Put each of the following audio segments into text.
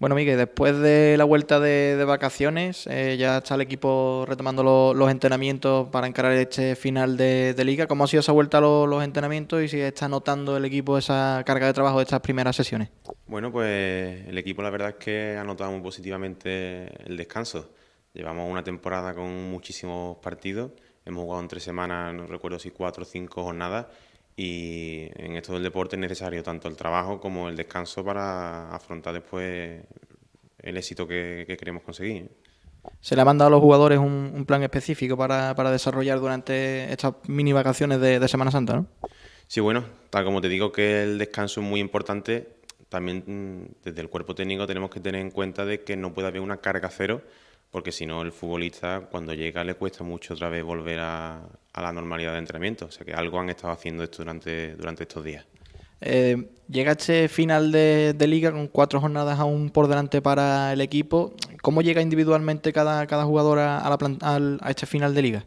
Bueno, Miguel, después de la vuelta de, vacaciones, eh, ya está el equipo retomando los entrenamientos para encarar este final de, liga. ¿Cómo ha sido esa vuelta a los entrenamientos y si está notando el equipo esa carga de trabajo de estas primeras sesiones? Bueno, pues el equipo la verdad es que ha notado muy positivamente el descanso. Llevamos una temporada con muchísimos partidos, hemos jugado en tres semanas, no recuerdo si cuatro o cinco jornadas y en esto del deporte es necesario tanto el trabajo como el descanso para afrontar después el éxito que, queremos conseguir. ¿Se le ha mandado a los jugadores un, plan específico para, desarrollar durante estas mini vacaciones de, Semana Santa? ¿no? Sí, bueno, tal como te digo que el descanso es muy importante, también mm, desde el cuerpo técnico tenemos que tener en cuenta de que no puede haber una carga cero, porque si no el futbolista cuando llega le cuesta mucho otra vez volver a, a la normalidad de entrenamiento. O sea que algo han estado haciendo esto durante, durante estos días. Eh, llega este final de, liga con cuatro jornadas aún por delante para el equipo. ¿Cómo llega individualmente cada, cada jugador a, la a este final de liga?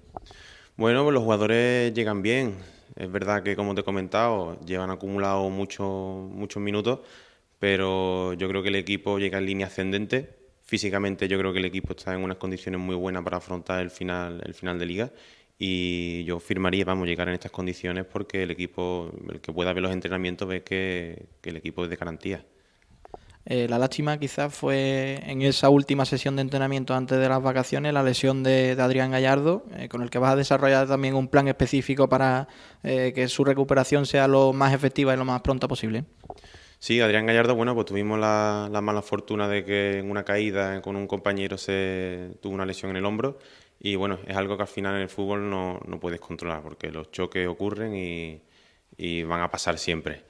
Bueno, pues los jugadores llegan bien. Es verdad que, como te he comentado, llevan acumulado muchos muchos minutos, pero yo creo que el equipo llega en línea ascendente. Físicamente yo creo que el equipo está en unas condiciones muy buenas para afrontar el final, el final de liga y yo firmaría, vamos, a llegar en estas condiciones porque el equipo, el que pueda ver los entrenamientos ve que, el equipo es de garantía. Eh, la lástima quizás fue en esa última sesión de entrenamiento antes de las vacaciones, la lesión de, Adrián Gallardo, eh, con el que vas a desarrollar también un plan específico para eh, que su recuperación sea lo más efectiva y lo más pronta posible. Sí, Adrián Gallardo, bueno, pues tuvimos la, mala fortuna de que en una caída con un compañero se tuvo una lesión en el hombro y bueno, es algo que al final en el fútbol no, puedes controlar porque los choques ocurren y, van a pasar siempre.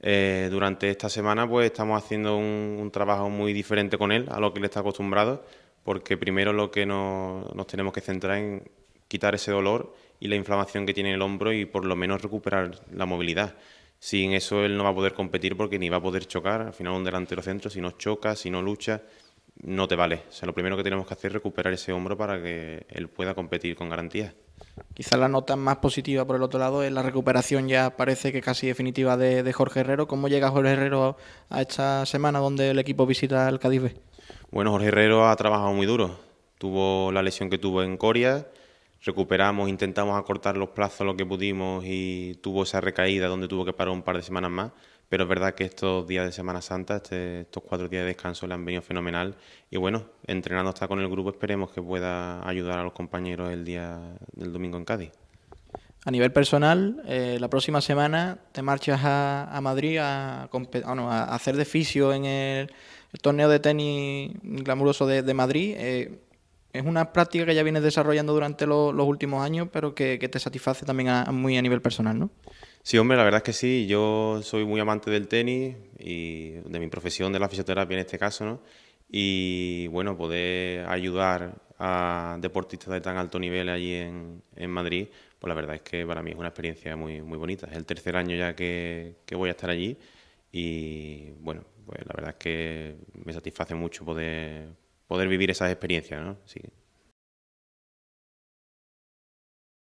Eh, durante esta semana pues estamos haciendo un, trabajo muy diferente con él a lo que él está acostumbrado porque primero lo que nos, tenemos que centrar en quitar ese dolor y la inflamación que tiene el hombro y por lo menos recuperar la movilidad. Sin eso él no va a poder competir porque ni va a poder chocar. Al final un delantero centro, si no choca, si no lucha, no te vale. O sea, lo primero que tenemos que hacer es recuperar ese hombro para que él pueda competir con garantía. Quizá la nota más positiva por el otro lado es la recuperación ya parece que casi definitiva de, Jorge Herrero. ¿Cómo llega Jorge Herrero a, esta semana donde el equipo visita al Cádiz B? Bueno, Jorge Herrero ha trabajado muy duro. Tuvo la lesión que tuvo en Coria, recuperamos, intentamos acortar los plazos lo que pudimos y tuvo esa recaída donde tuvo que parar un par de semanas más. Pero es verdad que estos días de Semana Santa, este, estos cuatro días de descanso le han venido fenomenal. Y bueno, entrenando hasta con el grupo, esperemos que pueda ayudar a los compañeros el día del domingo en Cádiz. A nivel personal, eh, la próxima semana te marchas a, Madrid ah, a, hacer de fisio en el, torneo de tenis glamuroso de, Madrid. Eh, es una práctica que ya vienes desarrollando durante los últimos años, pero que, te satisface también muy a nivel personal, ¿no? Sí, hombre, la verdad es que sí. Yo soy muy amante del tenis y de mi profesión, de la fisioterapia en este caso, ¿no? Y bueno, poder ayudar a deportistas de tan alto nivel allí en, Madrid, pues la verdad es que para mí es una experiencia muy, muy bonita. Es el tercer año ya que, que voy a estar allí y bueno, pues la verdad es que me satisface mucho poder, poder vivir esas experiencias, ¿no?